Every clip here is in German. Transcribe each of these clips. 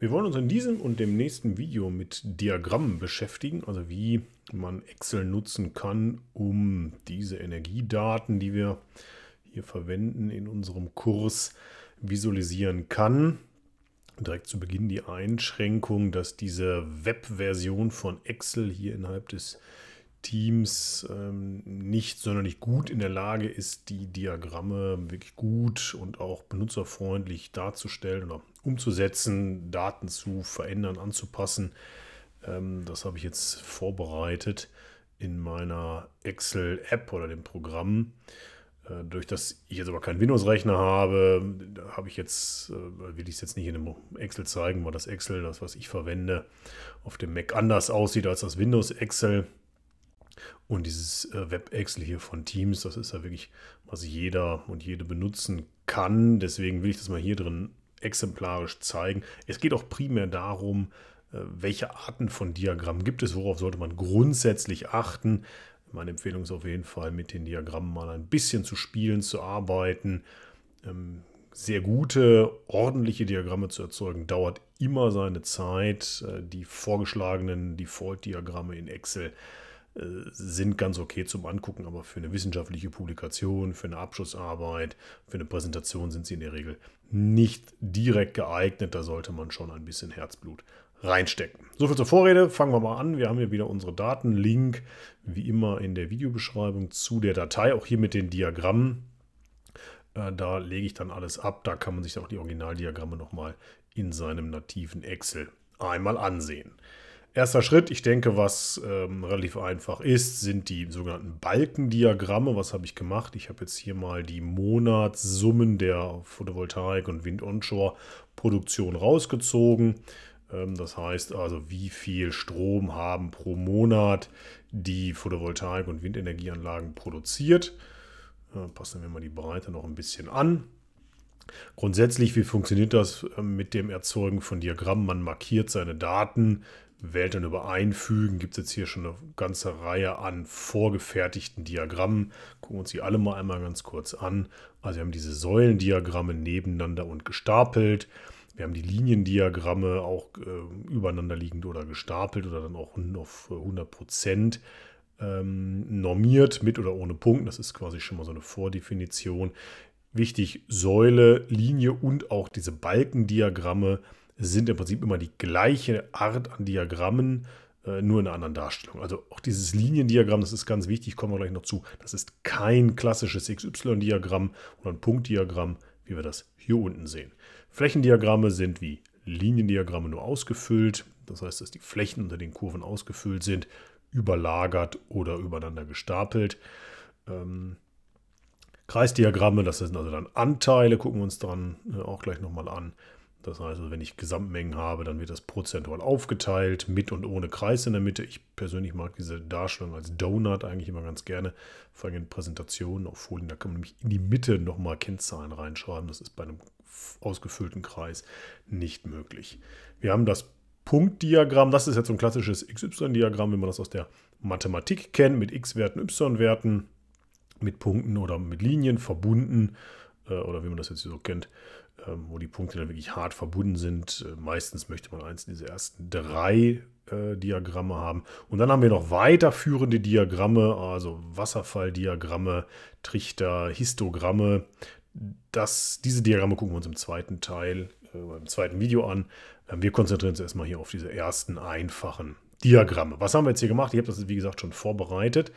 Wir wollen uns in diesem und dem nächsten Video mit Diagrammen beschäftigen, also wie man Excel nutzen kann, um diese Energiedaten, die wir hier verwenden, in unserem Kurs visualisieren kann. Direkt zu Beginn die Einschränkung, dass diese Web-Version von Excel hier innerhalb des Teams ähm, nicht sonderlich gut in der Lage ist, die Diagramme wirklich gut und auch benutzerfreundlich darzustellen oder umzusetzen, Daten zu verändern, anzupassen. Ähm, das habe ich jetzt vorbereitet in meiner Excel-App oder dem Programm. Äh, durch das ich jetzt aber keinen Windows-Rechner habe, habe ich jetzt, äh, will ich es jetzt nicht in dem Excel zeigen, weil das Excel, das was ich verwende, auf dem Mac anders aussieht als das Windows-Excel. Und dieses äh, Web-Excel hier von Teams, das ist ja wirklich, was jeder und jede benutzen kann. Deswegen will ich das mal hier drin exemplarisch zeigen. Es geht auch primär darum, äh, welche Arten von Diagrammen gibt es, worauf sollte man grundsätzlich achten. Meine Empfehlung ist auf jeden Fall, mit den Diagrammen mal ein bisschen zu spielen, zu arbeiten. Ähm, sehr gute, ordentliche Diagramme zu erzeugen, dauert immer seine Zeit. Äh, die vorgeschlagenen Default-Diagramme in Excel äh, sind ganz okay zum Angucken, aber für eine wissenschaftliche Publikation, für eine Abschlussarbeit, für eine Präsentation sind sie in der Regel nicht direkt geeignet. Da sollte man schon ein bisschen Herzblut reinstecken. Soviel zur Vorrede. Fangen wir mal an. Wir haben hier wieder unsere Daten. Link, wie immer, in der Videobeschreibung zu der Datei. Auch hier mit den Diagrammen. Äh, da lege ich dann alles ab. Da kann man sich auch die Originaldiagramme nochmal in seinem nativen Excel einmal ansehen. Erster Schritt, ich denke, was ähm, relativ einfach ist, sind die sogenannten Balkendiagramme. Was habe ich gemacht? Ich habe jetzt hier mal die Monatssummen der Photovoltaik- und Wind-Onshore-Produktion rausgezogen. Ähm, das heißt also, wie viel Strom haben pro Monat die Photovoltaik- und Windenergieanlagen produziert. Äh, passen wir mal die Breite noch ein bisschen an. Grundsätzlich, wie funktioniert das äh, mit dem Erzeugen von Diagrammen? Man markiert seine Daten Wäldern über Einfügen gibt es jetzt hier schon eine ganze Reihe an vorgefertigten Diagrammen. Gucken wir uns die alle mal einmal ganz kurz an. Also wir haben diese Säulendiagramme nebeneinander und gestapelt. Wir haben die Liniendiagramme auch äh, übereinander liegend oder gestapelt oder dann auch auf 100 äh, Prozent ähm, normiert mit oder ohne Punkten. Das ist quasi schon mal so eine Vordefinition. Wichtig, Säule, Linie und auch diese Balkendiagramme sind im Prinzip immer die gleiche Art an Diagrammen, äh, nur in einer anderen Darstellung. Also auch dieses Liniendiagramm, das ist ganz wichtig, kommen wir gleich noch zu. Das ist kein klassisches XY-Diagramm oder ein Punktdiagramm, wie wir das hier unten sehen. Flächendiagramme sind wie Liniendiagramme nur ausgefüllt. Das heißt, dass die Flächen unter den Kurven ausgefüllt sind, überlagert oder übereinander gestapelt. Ähm, Kreisdiagramme, das sind also dann Anteile, gucken wir uns dann äh, auch gleich nochmal an. Das heißt, also wenn ich Gesamtmengen habe, dann wird das prozentual aufgeteilt, mit und ohne Kreis in der Mitte. Ich persönlich mag diese Darstellung als Donut eigentlich immer ganz gerne, vor allem in Präsentationen auf Folien. Da kann man nämlich in die Mitte nochmal Kennzahlen reinschreiben. Das ist bei einem ausgefüllten Kreis nicht möglich. Wir haben das Punktdiagramm. Das ist jetzt so ein klassisches XY-Diagramm, wie man das aus der Mathematik kennt, mit X-Werten, Y-Werten, mit Punkten oder mit Linien verbunden. Äh, oder wie man das jetzt so kennt, ähm, wo die Punkte dann wirklich hart verbunden sind. Äh, meistens möchte man eins dieser ersten drei äh, Diagramme haben. Und dann haben wir noch weiterführende Diagramme, also Wasserfalldiagramme, Trichter, Histogramme. Das, diese Diagramme gucken wir uns im zweiten Teil, äh, im zweiten Video an. Ähm, wir konzentrieren uns erstmal hier auf diese ersten einfachen Diagramme. Was haben wir jetzt hier gemacht? Ich habe das, wie gesagt, schon vorbereitet.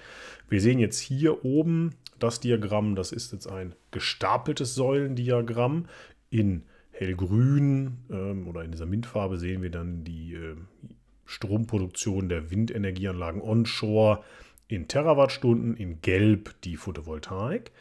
Wir sehen jetzt hier oben das Diagramm, das ist jetzt ein gestapeltes Säulendiagramm in hellgrün ähm, oder in dieser Mintfarbe sehen wir dann die äh, Stromproduktion der Windenergieanlagen onshore in Terawattstunden, in gelb die Photovoltaik.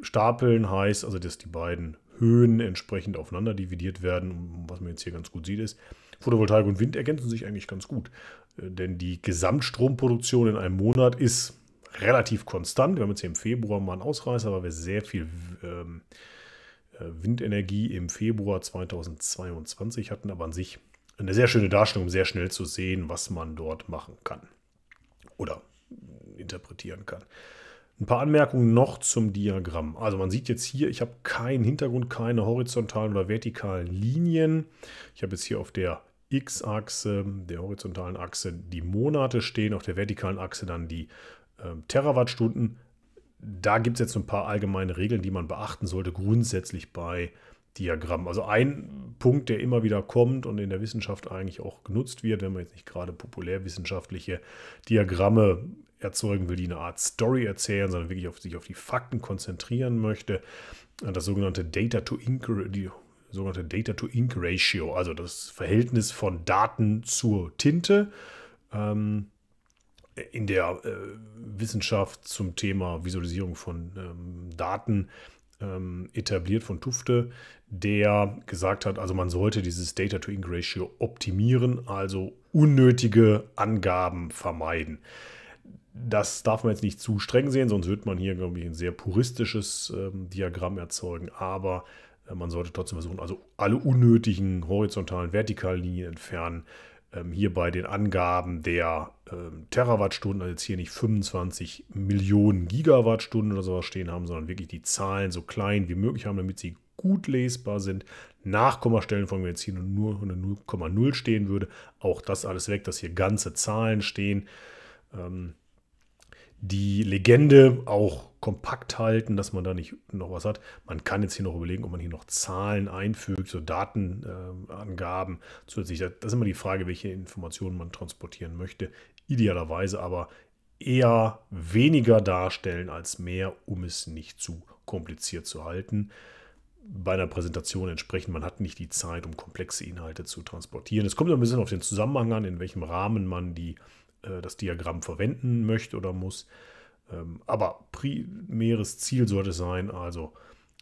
Stapeln heißt also, dass die beiden Höhen entsprechend aufeinander dividiert werden. Was man jetzt hier ganz gut sieht ist, Photovoltaik und Wind ergänzen sich eigentlich ganz gut. Äh, denn die Gesamtstromproduktion in einem Monat ist relativ konstant. Wir haben jetzt hier im Februar mal einen Ausreißer, weil wir sehr viel ähm, äh, Windenergie im Februar 2022 hatten, aber an sich eine sehr schöne Darstellung, um sehr schnell zu sehen, was man dort machen kann oder interpretieren kann. Ein paar Anmerkungen noch zum Diagramm. Also man sieht jetzt hier, ich habe keinen Hintergrund, keine horizontalen oder vertikalen Linien. Ich habe jetzt hier auf der X-Achse, der horizontalen Achse, die Monate stehen, auf der vertikalen Achse dann die ähm, Terawattstunden. Da gibt es jetzt so ein paar allgemeine Regeln, die man beachten sollte, grundsätzlich bei Diagrammen. Also ein Punkt, der immer wieder kommt und in der Wissenschaft eigentlich auch genutzt wird, wenn man jetzt nicht gerade populärwissenschaftliche Diagramme erzeugen will, die eine Art Story erzählen, sondern wirklich auf, sich auf die Fakten konzentrieren möchte, äh, das sogenannte Data to Ink, die sogenannte Data to Ink Ratio, also das Verhältnis von Daten zur Tinte. Ähm, in der äh, Wissenschaft zum Thema Visualisierung von ähm, Daten ähm, etabliert von Tufte, der gesagt hat, also man sollte dieses Data-to-Ink-Ratio optimieren, also unnötige Angaben vermeiden. Das darf man jetzt nicht zu streng sehen, sonst wird man hier, glaube ich, ein sehr puristisches ähm, Diagramm erzeugen, aber äh, man sollte trotzdem versuchen, also alle unnötigen horizontalen, vertikalen Linien entfernen, ähm, hier bei den Angaben der ähm, Terawattstunden, also jetzt hier nicht 25 Millionen Gigawattstunden oder sowas stehen haben, sondern wirklich die Zahlen so klein wie möglich haben, damit sie gut lesbar sind. Nachkommastellen, von mir jetzt hier nur eine 0,0 stehen würde, auch das alles weg, dass hier ganze Zahlen stehen. Ähm, die Legende auch kompakt halten, dass man da nicht noch was hat. Man kann jetzt hier noch überlegen, ob man hier noch Zahlen einfügt, so Datenangaben äh, zusätzlich. Das ist immer die Frage, welche Informationen man transportieren möchte idealerweise aber eher weniger darstellen als mehr, um es nicht zu kompliziert zu halten. Bei einer Präsentation entsprechend, man hat nicht die Zeit, um komplexe Inhalte zu transportieren. Es kommt ein bisschen auf den Zusammenhang an, in welchem Rahmen man die, äh, das Diagramm verwenden möchte oder muss. Ähm, aber primäres Ziel sollte sein, also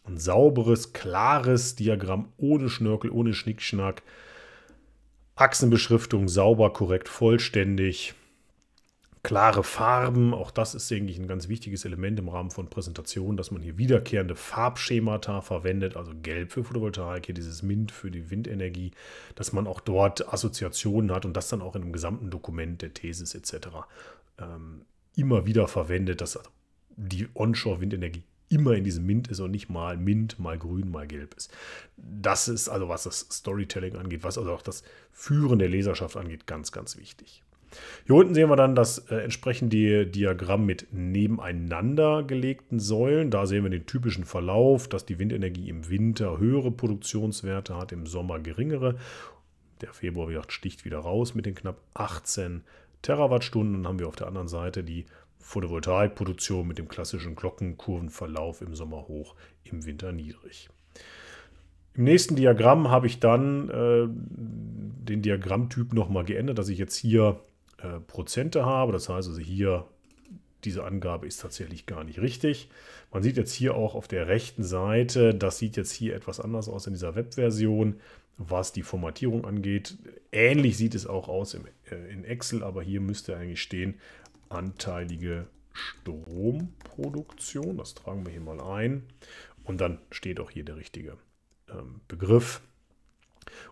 ein sauberes, klares Diagramm ohne Schnörkel, ohne Schnickschnack. Achsenbeschriftung sauber, korrekt, vollständig klare Farben. Auch das ist eigentlich ein ganz wichtiges Element im Rahmen von Präsentationen, dass man hier wiederkehrende Farbschemata verwendet, also gelb für Photovoltaik, hier dieses MINT für die Windenergie, dass man auch dort Assoziationen hat und das dann auch in einem gesamten Dokument der Thesis etc. Ähm, immer wieder verwendet, dass also die Onshore-Windenergie immer in diesem Mint ist und nicht mal Mint, mal grün, mal gelb ist. Das ist also, was das Storytelling angeht, was also auch das Führen der Leserschaft angeht, ganz, ganz wichtig. Hier unten sehen wir dann das äh, entsprechende Diagramm mit nebeneinander gelegten Säulen. Da sehen wir den typischen Verlauf, dass die Windenergie im Winter höhere Produktionswerte hat, im Sommer geringere. Der Februar, wie gesagt, sticht wieder raus mit den knapp 18 Terawattstunden. dann haben wir auf der anderen Seite die Photovoltaikproduktion mit dem klassischen Glockenkurvenverlauf im Sommer hoch, im Winter niedrig. Im nächsten Diagramm habe ich dann äh, den Diagrammtyp nochmal geändert, dass ich jetzt hier äh, Prozente habe. Das heißt also hier, diese Angabe ist tatsächlich gar nicht richtig. Man sieht jetzt hier auch auf der rechten Seite, das sieht jetzt hier etwas anders aus in dieser Web-Version, was die Formatierung angeht. Ähnlich sieht es auch aus im, äh, in Excel, aber hier müsste eigentlich stehen, anteilige Stromproduktion. Das tragen wir hier mal ein. Und dann steht auch hier der richtige ähm, Begriff.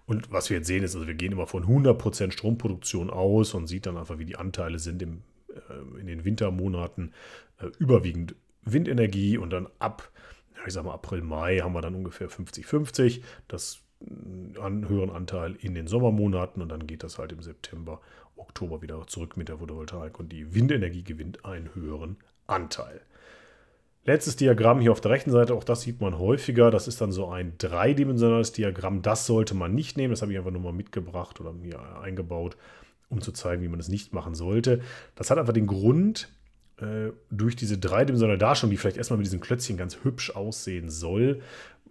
Und was wir jetzt sehen ist, also wir gehen immer von 100% Stromproduktion aus und sieht dann einfach, wie die Anteile sind im, äh, in den Wintermonaten. Äh, überwiegend Windenergie und dann ab, ich sag mal April, Mai haben wir dann ungefähr 50-50. Das mm, an, höheren Anteil in den Sommermonaten und dann geht das halt im September, Oktober wieder zurück mit der Photovoltaik und die Windenergie gewinnt einen höheren Anteil. Letztes Diagramm hier auf der rechten Seite, auch das sieht man häufiger. Das ist dann so ein dreidimensionales Diagramm. Das sollte man nicht nehmen. Das habe ich einfach nur mal mitgebracht oder mir eingebaut, um zu zeigen, wie man es nicht machen sollte. Das hat einfach den Grund, äh, durch diese dreidimensionale Darstellung, die vielleicht erstmal mit diesem Klötzchen ganz hübsch aussehen soll,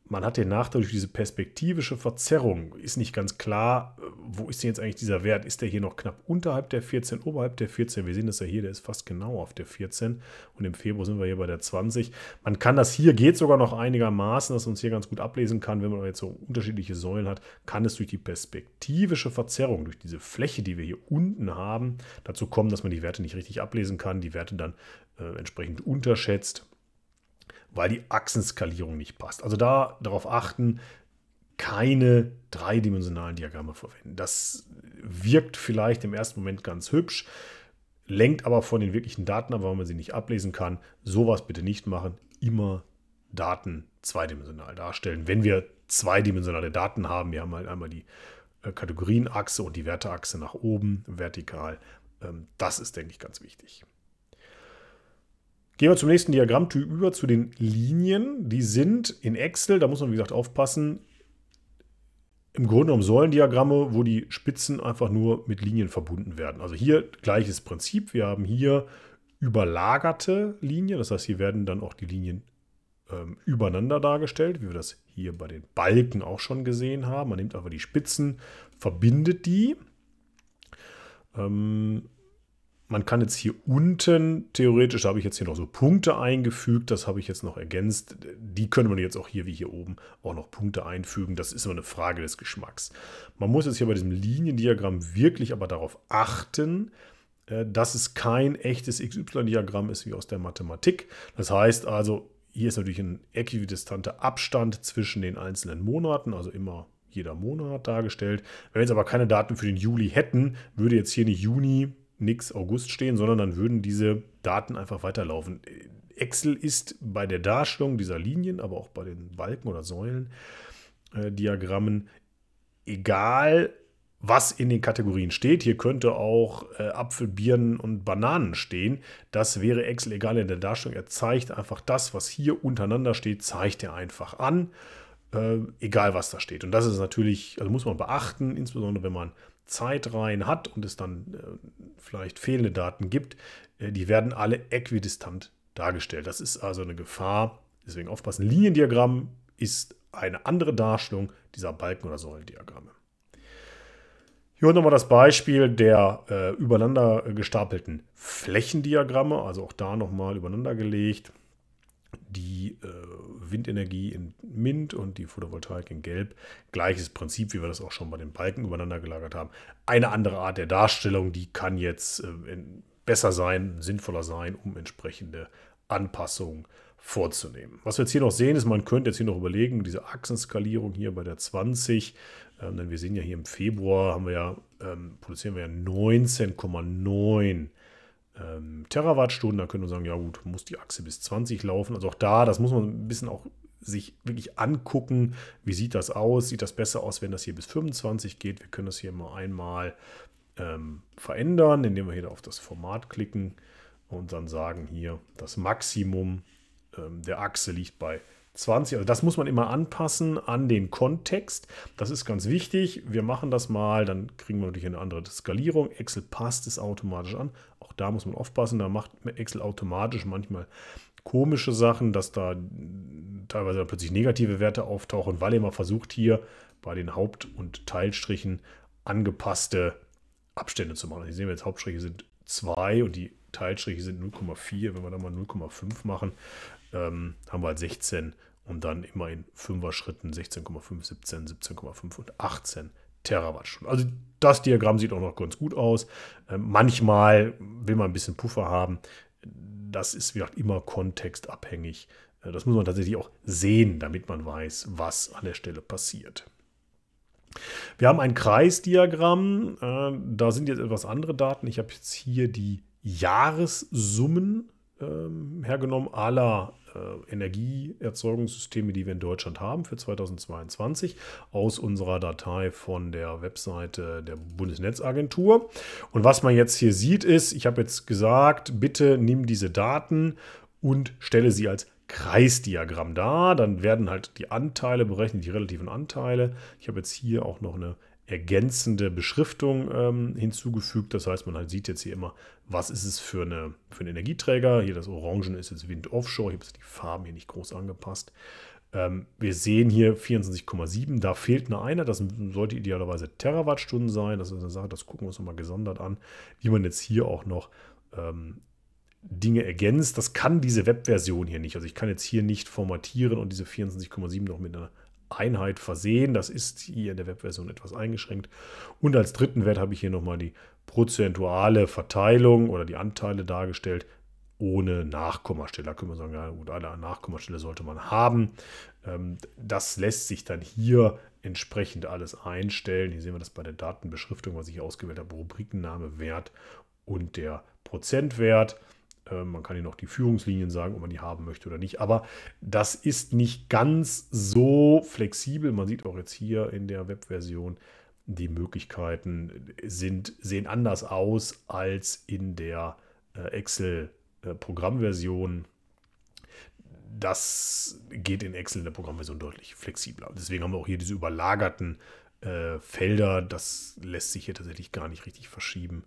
man hat den Nachteil durch diese perspektivische Verzerrung, ist nicht ganz klar, äh, wo ist denn jetzt eigentlich dieser Wert? Ist der hier noch knapp unterhalb der 14, oberhalb der 14? Wir sehen das ja hier, der ist fast genau auf der 14 und im Februar sind wir hier bei der 20. Man kann das hier, geht sogar noch einigermaßen, dass man es hier ganz gut ablesen kann, wenn man jetzt so unterschiedliche Säulen hat, kann es durch die perspektivische Verzerrung, durch diese Fläche, die wir hier unten haben, dazu kommen, dass man die Werte nicht richtig ablesen kann, die Werte dann äh, entsprechend unterschätzt weil die Achsenskalierung nicht passt. Also da darauf achten, keine dreidimensionalen Diagramme verwenden. Das wirkt vielleicht im ersten Moment ganz hübsch, lenkt aber von den wirklichen Daten ab, weil man sie nicht ablesen kann. Sowas bitte nicht machen. Immer Daten zweidimensional darstellen. Wenn wir zweidimensionale Daten haben, wir haben halt einmal die äh, Kategorienachse und die Werteachse nach oben vertikal. Ähm, das ist, denke ich, ganz wichtig. Gehen wir zum nächsten Diagrammtyp über, zu den Linien. Die sind in Excel, da muss man wie gesagt aufpassen, im Grunde genommen Säulendiagramme, wo die Spitzen einfach nur mit Linien verbunden werden. Also hier gleiches Prinzip. Wir haben hier überlagerte Linien. Das heißt, hier werden dann auch die Linien ähm, übereinander dargestellt, wie wir das hier bei den Balken auch schon gesehen haben. Man nimmt einfach die Spitzen, verbindet die. Ähm, man kann jetzt hier unten, theoretisch, da habe ich jetzt hier noch so Punkte eingefügt, das habe ich jetzt noch ergänzt. Die können wir jetzt auch hier wie hier oben auch noch Punkte einfügen. Das ist immer eine Frage des Geschmacks. Man muss jetzt hier bei diesem Liniendiagramm wirklich aber darauf achten, äh, dass es kein echtes XY-Diagramm ist wie aus der Mathematik. Das heißt also, hier ist natürlich ein äquidistanter Abstand zwischen den einzelnen Monaten, also immer jeder Monat dargestellt. Wenn wir jetzt aber keine Daten für den Juli hätten, würde jetzt hier eine Juni nix August stehen, sondern dann würden diese Daten einfach weiterlaufen. Excel ist bei der Darstellung dieser Linien, aber auch bei den Balken oder Säulendiagrammen, äh, egal was in den Kategorien steht. Hier könnte auch äh, Apfel, Birnen und Bananen stehen. Das wäre Excel egal in der Darstellung. Er zeigt einfach das, was hier untereinander steht, zeigt er einfach an. Äh, egal was da steht. Und das ist natürlich, also muss man beachten, insbesondere wenn man Zeitreihen hat und es dann äh, vielleicht fehlende Daten gibt, äh, die werden alle äquidistant dargestellt. Das ist also eine Gefahr. Deswegen aufpassen. Liniendiagramm ist eine andere Darstellung dieser Balken- oder Säulendiagramme. Hier nochmal das Beispiel der äh, übereinander äh, gestapelten Flächendiagramme, also auch da nochmal übereinander gelegt die äh, Windenergie in Mint und die Photovoltaik in Gelb. Gleiches Prinzip, wie wir das auch schon bei den Balken übereinander gelagert haben. Eine andere Art der Darstellung, die kann jetzt äh, besser sein, sinnvoller sein, um entsprechende Anpassungen vorzunehmen. Was wir jetzt hier noch sehen, ist, man könnte jetzt hier noch überlegen, diese Achsenskalierung hier bei der 20, ähm, denn wir sehen ja hier im Februar haben wir ja, ähm, produzieren wir ja 19,9 ähm, Terawattstunden. Da können wir sagen, ja gut, muss die Achse bis 20 laufen. Also auch da, das muss man ein bisschen auch sich wirklich angucken, wie sieht das aus? Sieht das besser aus, wenn das hier bis 25 geht? Wir können das hier mal einmal ähm, verändern, indem wir hier auf das Format klicken und dann sagen hier, das Maximum ähm, der Achse liegt bei 20. Also das muss man immer anpassen an den Kontext. Das ist ganz wichtig. Wir machen das mal, dann kriegen wir natürlich eine andere Skalierung. Excel passt es automatisch an. Auch da muss man aufpassen. Da macht Excel automatisch manchmal komische Sachen, dass da teilweise dann plötzlich negative Werte auftauchen, weil mal versucht hier bei den Haupt- und Teilstrichen angepasste Abstände zu machen. Hier sehen wir jetzt, Hauptstriche sind 2 und die Teilstriche sind 0,4. Wenn wir da mal 0,5 machen, ähm, haben wir halt 16 und dann immer in 5er Schritten 16,5, 17, 17,5 und 18 Terawattstunden. Also das Diagramm sieht auch noch ganz gut aus. Ähm, manchmal will man ein bisschen Puffer haben. Das ist, wie gesagt, immer kontextabhängig. Äh, das muss man tatsächlich auch sehen, damit man weiß, was an der Stelle passiert. Wir haben ein Kreisdiagramm. Äh, da sind jetzt etwas andere Daten. Ich habe jetzt hier die Jahressummen ähm, hergenommen, aller äh, Energieerzeugungssysteme, die wir in Deutschland haben für 2022 aus unserer Datei von der Webseite der Bundesnetzagentur. Und was man jetzt hier sieht ist, ich habe jetzt gesagt, bitte nimm diese Daten und stelle sie als Kreisdiagramm dar. Dann werden halt die Anteile berechnet, die relativen Anteile. Ich habe jetzt hier auch noch eine ergänzende Beschriftung ähm, hinzugefügt. Das heißt, man halt sieht jetzt hier immer, was ist es für, eine, für einen Energieträger. Hier das Orangen ist jetzt Wind Offshore. Ich habe die Farben hier nicht groß angepasst. Ähm, wir sehen hier 24,7. Da fehlt eine Einheit. Das sollte idealerweise Terawattstunden sein. Das ist eine Sache, das gucken wir uns nochmal gesondert an, wie man jetzt hier auch noch ähm, Dinge ergänzt. Das kann diese Webversion hier nicht. Also ich kann jetzt hier nicht formatieren und diese 24,7 noch mit einer Einheit versehen. Das ist hier in der Webversion etwas eingeschränkt. Und als dritten Wert habe ich hier nochmal die prozentuale Verteilung oder die Anteile dargestellt ohne Nachkommastelle. Da können wir sagen, ja gut, eine Nachkommastelle sollte man haben. Ähm, das lässt sich dann hier entsprechend alles einstellen. Hier sehen wir das bei der Datenbeschriftung, was ich ausgewählt habe, Rubrikenname, Wert und der Prozentwert. Ähm, man kann ihnen noch die Führungslinien sagen, ob man die haben möchte oder nicht. Aber das ist nicht ganz so flexibel. Man sieht auch jetzt hier in der Webversion, die Möglichkeiten sind, sehen anders aus als in der äh, Excel-Programmversion. Äh, das geht in Excel in der Programmversion deutlich flexibler. Deswegen haben wir auch hier diese überlagerten äh, Felder. Das lässt sich hier tatsächlich gar nicht richtig verschieben.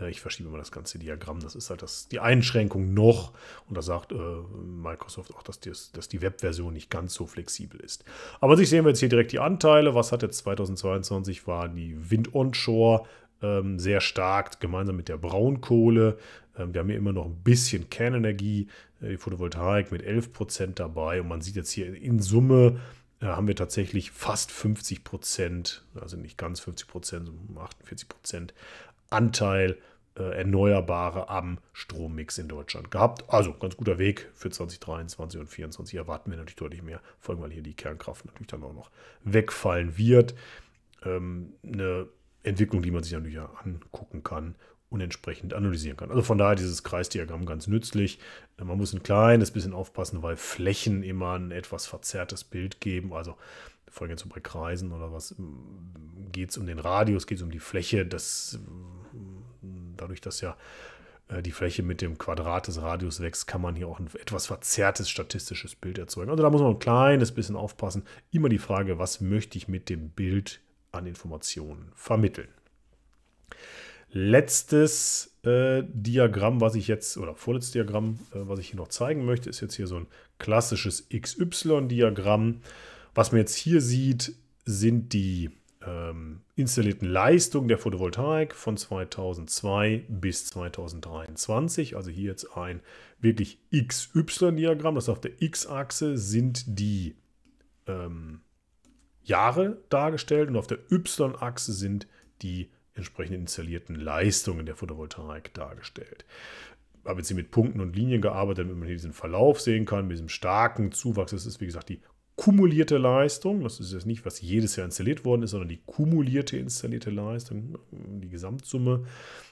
Äh, ich verschiebe mal das ganze Diagramm. Das ist halt das, die Einschränkung noch. Und da sagt äh, Microsoft auch, dass, dies, dass die Webversion nicht ganz so flexibel ist. Aber sich sehen wir jetzt hier direkt die Anteile. Was hat jetzt 2022 war die Wind Onshore ähm, sehr stark, gemeinsam mit der Braunkohle. Ähm, wir haben hier immer noch ein bisschen Kernenergie, äh, die Photovoltaik mit 11% dabei. Und man sieht jetzt hier in Summe, äh, haben wir tatsächlich fast 50 Prozent, also nicht ganz 50 Prozent, 48 Prozent Anteil äh, Erneuerbare am Strommix in Deutschland gehabt. Also ganz guter Weg für 2023 und 2024 erwarten wir natürlich deutlich mehr, vor allem weil hier die Kernkraft natürlich dann auch noch wegfallen wird. Ähm, eine Entwicklung, die man sich natürlich angucken kann und entsprechend analysieren kann. Also von daher dieses Kreisdiagramm ganz nützlich. Äh, man muss ein kleines bisschen aufpassen, weil Flächen immer ein etwas verzerrtes Bild geben. Also vor allem jetzt so bei Kreisen oder was mm, geht es um den Radius, geht es um die Fläche. Das dadurch, dass ja äh, die Fläche mit dem Quadrat des Radius wächst, kann man hier auch ein etwas verzerrtes statistisches Bild erzeugen. Also da muss man ein kleines bisschen aufpassen. Immer die Frage, was möchte ich mit dem Bild an Informationen vermitteln? Letztes äh, Diagramm, was ich jetzt, oder vorletztes Diagramm, äh, was ich hier noch zeigen möchte, ist jetzt hier so ein klassisches XY-Diagramm. Was man jetzt hier sieht, sind die ähm, installierten Leistung der Photovoltaik von 2002 bis 2023. Also hier jetzt ein wirklich XY-Diagramm. Das auf der X-Achse sind die ähm, Jahre dargestellt und auf der Y-Achse sind die entsprechend installierten Leistungen der Photovoltaik dargestellt. Ich habe jetzt hier mit Punkten und Linien gearbeitet, damit man hier diesen Verlauf sehen kann, mit diesem starken Zuwachs. Das ist, wie gesagt, die kumulierte Leistung, das ist jetzt nicht, was jedes Jahr installiert worden ist, sondern die kumulierte installierte Leistung, die Gesamtsumme.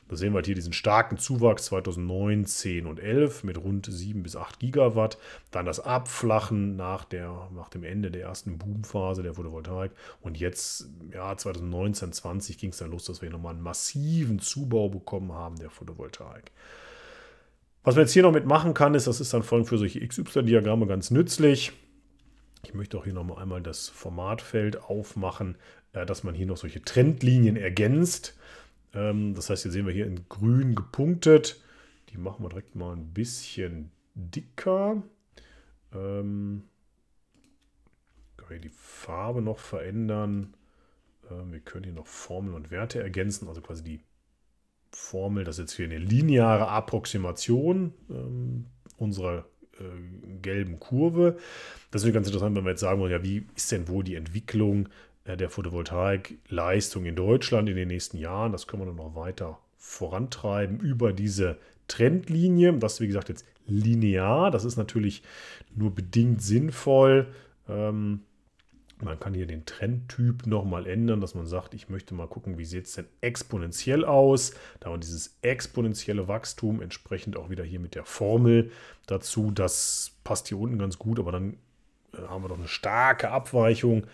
Da sehen wir halt hier diesen starken Zuwachs 2009, 10 und 11 mit rund 7 bis 8 Gigawatt. Dann das Abflachen nach, der, nach dem Ende der ersten Boomphase der Photovoltaik. Und jetzt, ja, 2019, 20 ging es dann los, dass wir nochmal einen massiven Zubau bekommen haben der Photovoltaik. Was man jetzt hier noch mitmachen kann, ist, das ist dann vor allem für solche XY-Diagramme ganz nützlich ich möchte auch hier nochmal einmal das Formatfeld aufmachen, äh, dass man hier noch solche Trendlinien ergänzt. Ähm, das heißt, hier sehen wir hier in grün gepunktet. Die machen wir direkt mal ein bisschen dicker. Ähm, können wir die Farbe noch verändern. Ähm, wir können hier noch Formeln und Werte ergänzen, also quasi die Formel, das ist jetzt hier eine lineare Approximation ähm, unserer äh, gelben Kurve. Das ist ganz interessant, wenn wir jetzt sagen wollen, ja, wie ist denn wohl die Entwicklung äh, der Photovoltaikleistung in Deutschland in den nächsten Jahren? Das können wir dann noch weiter vorantreiben über diese Trendlinie. Das ist, wie gesagt, jetzt linear. Das ist natürlich nur bedingt sinnvoll. Ähm, man kann hier den Trendtyp nochmal ändern, dass man sagt, ich möchte mal gucken, wie sieht es denn exponentiell aus. Da man dieses exponentielle Wachstum entsprechend auch wieder hier mit der Formel dazu, das passt hier unten ganz gut, aber dann äh, haben wir doch eine starke Abweichung.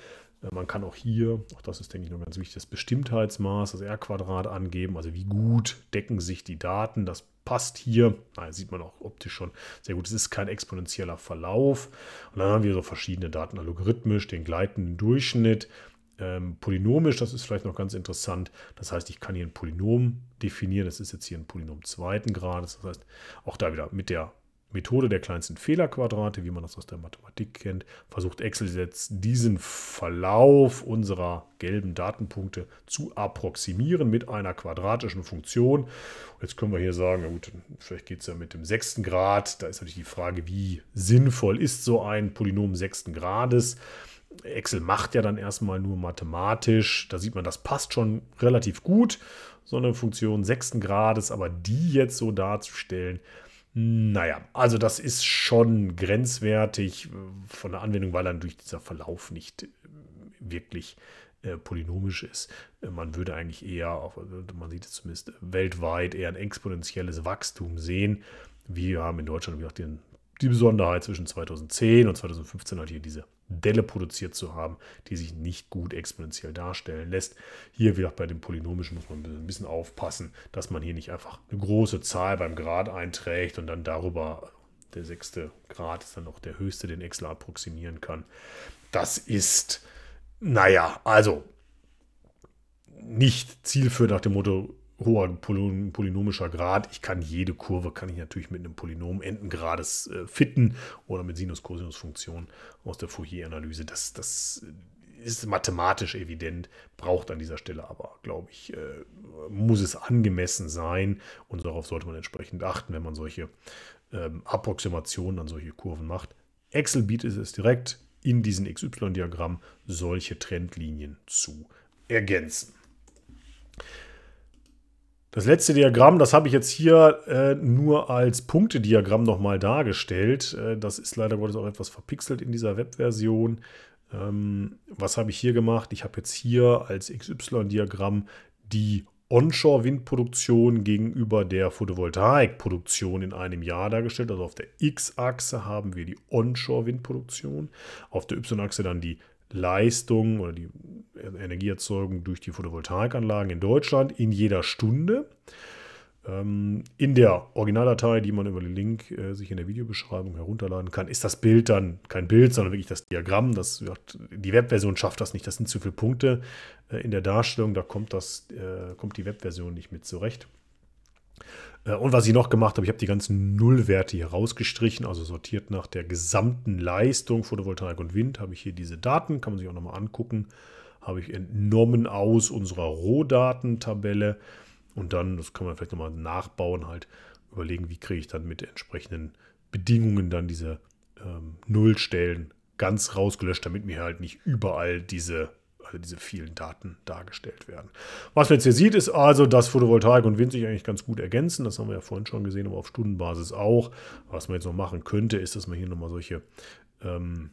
Äh, man kann auch hier, auch das ist, denke ich, noch ganz wichtig, das Bestimmtheitsmaß, das R-Quadrat angeben. Also wie gut decken sich die Daten. Das passt hier. Nein, sieht man auch optisch schon sehr gut. Es ist kein exponentieller Verlauf. Und dann haben wir so verschiedene Daten, logarithmisch, den gleitenden Durchschnitt, ähm, polynomisch, das ist vielleicht noch ganz interessant. Das heißt, ich kann hier ein Polynom definieren. Das ist jetzt hier ein Polynom zweiten Grades. Das heißt, auch da wieder mit der Methode der kleinsten Fehlerquadrate, wie man das aus der Mathematik kennt, versucht Excel jetzt diesen Verlauf unserer gelben Datenpunkte zu approximieren mit einer quadratischen Funktion. jetzt können wir hier sagen, na gut, vielleicht geht es ja mit dem sechsten Grad. Da ist natürlich die Frage, wie sinnvoll ist so ein Polynom sechsten Grades? Excel macht ja dann erstmal nur mathematisch. Da sieht man, das passt schon relativ gut, so eine Funktion sechsten Grades. Aber die jetzt so darzustellen, naja, also das ist schon grenzwertig von der Anwendung, weil dann durch dieser Verlauf nicht äh, wirklich äh, polynomisch ist. Äh, man würde eigentlich eher, also man sieht es zumindest weltweit, eher ein exponentielles Wachstum sehen. Wir haben in Deutschland wie auch den die Besonderheit zwischen 2010 und 2015 halt hier diese Delle produziert zu haben, die sich nicht gut exponentiell darstellen lässt. Hier wieder bei dem Polynomischen muss man ein bisschen aufpassen, dass man hier nicht einfach eine große Zahl beim Grad einträgt und dann darüber der sechste Grad ist dann noch der höchste, den Excel approximieren kann. Das ist, naja, also nicht zielführend nach dem Motto, hoher polynomischer Grad. Ich kann jede Kurve, kann ich natürlich mit einem Polynom Endengrades äh, fitten oder mit sinus cosinus funktion aus der Fourier-Analyse. Das, das ist mathematisch evident, braucht an dieser Stelle aber, glaube ich, äh, muss es angemessen sein und darauf sollte man entsprechend achten, wenn man solche ähm, Approximationen an solche Kurven macht. Excel bietet es direkt in diesem XY-Diagramm solche Trendlinien zu ergänzen. Das letzte Diagramm, das habe ich jetzt hier äh, nur als Punktediagramm nochmal dargestellt. Äh, das ist leider Gottes auch etwas verpixelt in dieser Webversion. Ähm, was habe ich hier gemacht? Ich habe jetzt hier als XY-Diagramm die Onshore-Windproduktion gegenüber der Photovoltaikproduktion in einem Jahr dargestellt. Also auf der X-Achse haben wir die Onshore-Windproduktion, auf der Y-Achse dann die Leistung oder die Energieerzeugung durch die Photovoltaikanlagen in Deutschland in jeder Stunde. Ähm, in der Originaldatei, die man über den Link äh, sich in der Videobeschreibung herunterladen kann, ist das Bild dann kein Bild, sondern wirklich das Diagramm. Das, die Webversion schafft das nicht. Das sind zu viele Punkte äh, in der Darstellung. Da kommt, das, äh, kommt die Webversion nicht mit zurecht. Äh, und was ich noch gemacht habe, ich habe die ganzen Nullwerte hier rausgestrichen, also sortiert nach der gesamten Leistung Photovoltaik und Wind, habe ich hier diese Daten, kann man sich auch nochmal angucken, habe ich entnommen aus unserer Rohdatentabelle und dann, das kann man vielleicht nochmal nachbauen, halt überlegen, wie kriege ich dann mit entsprechenden Bedingungen dann diese ähm, Nullstellen ganz rausgelöscht, damit mir halt nicht überall diese alle diese vielen Daten dargestellt werden. Was man jetzt hier sieht, ist also, dass Photovoltaik und Wind sich eigentlich ganz gut ergänzen. Das haben wir ja vorhin schon gesehen, aber auf Stundenbasis auch. Was man jetzt noch machen könnte, ist, dass man hier nochmal solche ähm,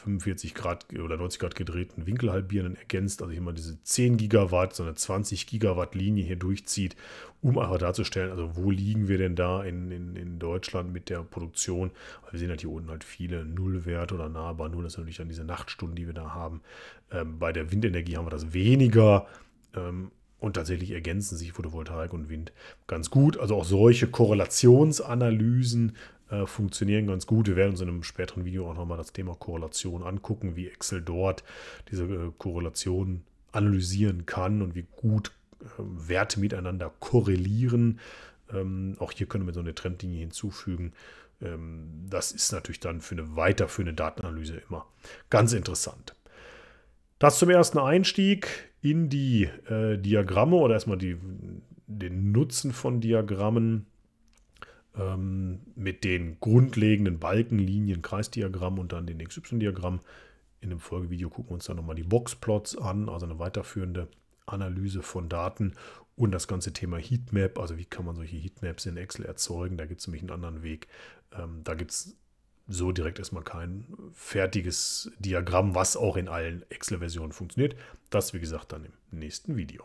45 Grad oder 90 Grad gedrehten Winkel halbieren und ergänzt, also hier mal diese 10 Gigawatt, so eine 20 Gigawatt Linie hier durchzieht, um einfach darzustellen, also wo liegen wir denn da in, in, in Deutschland mit der Produktion. Also wir sehen halt hier unten halt viele Nullwerte oder nahe bei Null, das ist natürlich dann diese Nachtstunden, die wir da haben. Ähm, bei der Windenergie haben wir das weniger. Ähm, und tatsächlich ergänzen sich Photovoltaik und Wind ganz gut. Also auch solche Korrelationsanalysen äh, funktionieren ganz gut. Wir werden uns in einem späteren Video auch nochmal das Thema Korrelation angucken, wie Excel dort diese äh, Korrelation analysieren kann und wie gut äh, Werte miteinander korrelieren. Ähm, auch hier können wir so eine Trendlinie hinzufügen. Ähm, das ist natürlich dann für eine weiterführende Datenanalyse immer ganz interessant. Das zum ersten Einstieg in die äh, Diagramme oder erstmal die, den Nutzen von Diagrammen ähm, mit den grundlegenden Balkenlinien, Kreisdiagramm und dann den XY-Diagramm. In dem Folgevideo gucken wir uns dann nochmal die Boxplots an, also eine weiterführende Analyse von Daten und das ganze Thema Heatmap, also wie kann man solche Heatmaps in Excel erzeugen, da gibt es nämlich einen anderen Weg. Ähm, da gibt es so direkt erstmal kein fertiges Diagramm, was auch in allen Excel-Versionen funktioniert. Das, wie gesagt, dann im nächsten Video.